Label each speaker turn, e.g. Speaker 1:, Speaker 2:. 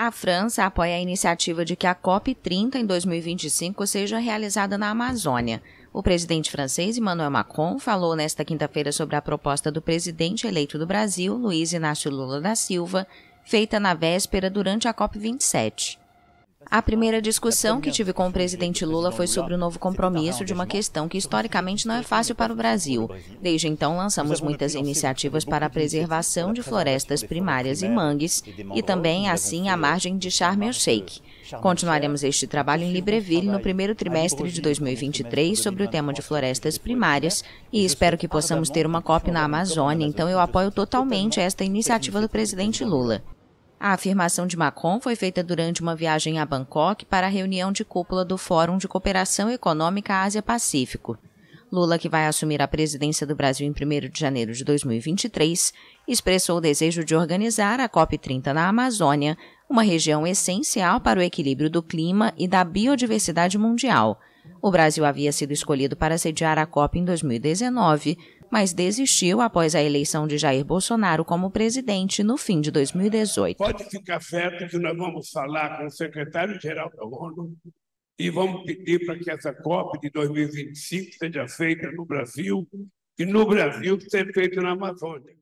Speaker 1: A França apoia a iniciativa de que a COP30 em 2025 seja realizada na Amazônia. O presidente francês Emmanuel Macron falou nesta quinta-feira sobre a proposta do presidente eleito do Brasil, Luiz Inácio Lula da Silva, feita na véspera durante a COP27. A primeira discussão que tive com o presidente Lula foi sobre o novo compromisso de uma questão que historicamente não é fácil para o Brasil. Desde então, lançamos muitas iniciativas para a preservação de florestas primárias e mangues, e também, assim, a margem de Sharm el-Sheikh. Continuaremos este trabalho em Libreville no primeiro trimestre de 2023 sobre o tema de florestas primárias e espero que possamos ter uma COP na Amazônia, então eu apoio totalmente esta iniciativa do presidente Lula. A afirmação de Macron foi feita durante uma viagem a Bangkok para a reunião de cúpula do Fórum de Cooperação Econômica Ásia-Pacífico. Lula, que vai assumir a presidência do Brasil em 1 de janeiro de 2023, expressou o desejo de organizar a COP30 na Amazônia, uma região essencial para o equilíbrio do clima e da biodiversidade mundial. O Brasil havia sido escolhido para sediar a COP em 2019, mas desistiu após a eleição de Jair Bolsonaro como presidente no fim de 2018.
Speaker 2: Pode ficar certo que nós vamos falar com o secretário-geral da ONU e vamos pedir para que essa COP de 2025 seja feita no Brasil e no Brasil seja feita na Amazônia.